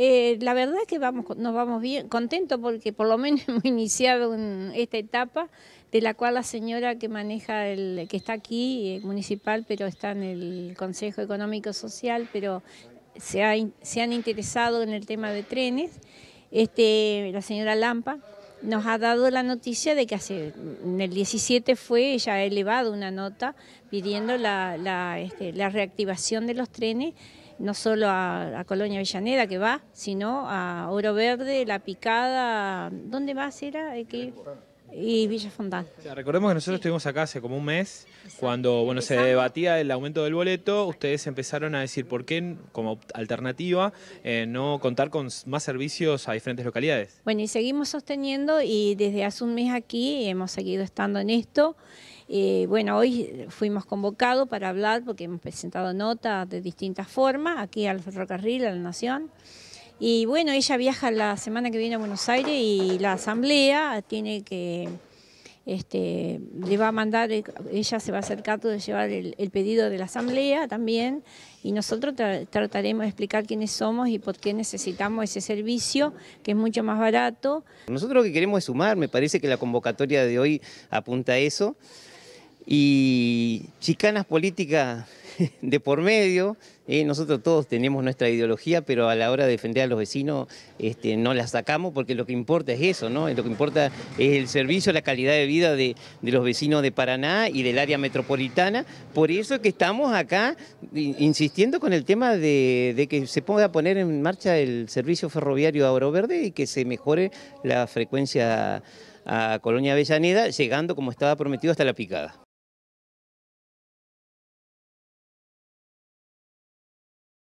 Eh, la verdad es que vamos, nos vamos bien, contentos porque por lo menos hemos iniciado esta etapa de la cual la señora que maneja, el que está aquí, eh, municipal, pero está en el Consejo Económico Social, pero se, han interesado en el tema de trenes, este, la señora Lampa, nos ha dado la noticia de que hace, en el 17 fue, ella ha elevado una nota pidiendo la este, reactivación de los trenes no solo a, Colonia Villaneda que va, sino a Oro Verde, La Picada, ¿dónde más era? y Villa Fontana. recordemos que nosotros estuvimos acá hace como un mes, cuando bueno se debatía el aumento del boleto, ustedes empezaron a decir por qué, como alternativa, eh, no contar con más servicios a diferentes localidades. Bueno, y seguimos sosteniendo y desde hace un mes aquí hemos seguido estando en esto. Eh, bueno, hoy fuimos convocados para hablar porque hemos presentado notas de distintas formas aquí al ferrocarril, a la Nación. Y bueno, ella viaja la semana que viene a Buenos Aires y la asamblea tiene que, este, le va a mandar, ella se va a acercar cargo de llevar el, pedido de la asamblea también y nosotros trataremos de explicar quiénes somos y por qué necesitamos ese servicio que es mucho más barato. Nosotros lo que queremos es sumar, me parece que la convocatoria de hoy apunta a eso y chicanas políticas de por medio. Eh, nosotros todos tenemos nuestra ideología, pero a la hora de defender a los vecinos este, no la sacamos porque lo que importa es eso, ¿no? Lo que importa es el servicio, la calidad de vida de, los vecinos de Paraná y del área metropolitana. Por eso que estamos acá insistiendo con el tema de, que se ponga poner en marcha el servicio ferroviario a Oro Verde y que se mejore la frecuencia a Colonia Avellaneda, llegando como estaba prometido hasta la picada.